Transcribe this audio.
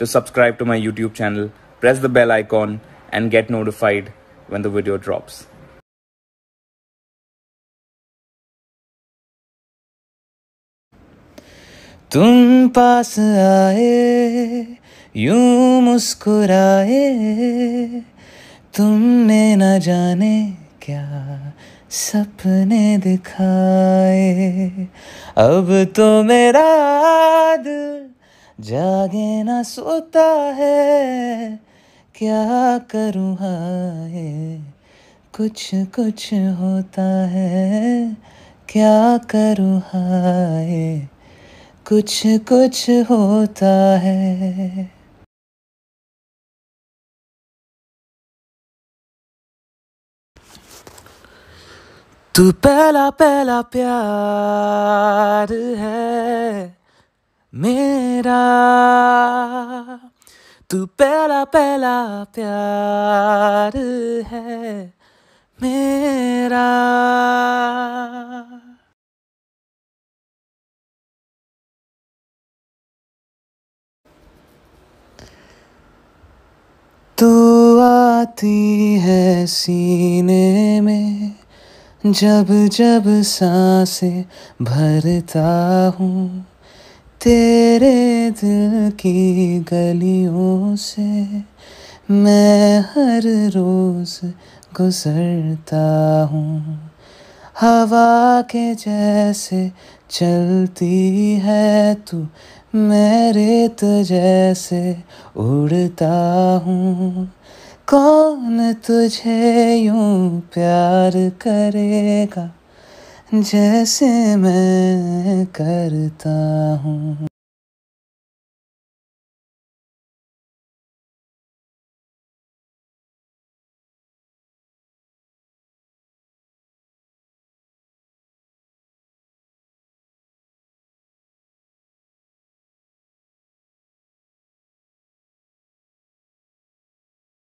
to subscribe to my YouTube channel, press the bell icon and get notified when the video drops. तुम पास आए यूं मुस्कुराए तुमने न जाने क्या सपने दिखाए अब तो मेरा जागे ना सोता है क्या करूँ हाय कुछ कुछ होता है क्या करूँ हाय कुछ कुछ होता है तू पहला पहला प्यार है मेरा तू पहला पहला प्यार है मेरा तू आती है सीने में जब जब सांसें भरता हूँ तेरे दिल की गलियों से मैं हर रोज गुजरता हूँ हवा के जैसे चलती है तू मेरे तो जैसे उड़ता हूँ कौन तुझे यूँ प्यार करेगा जैसे मैं करता हूँ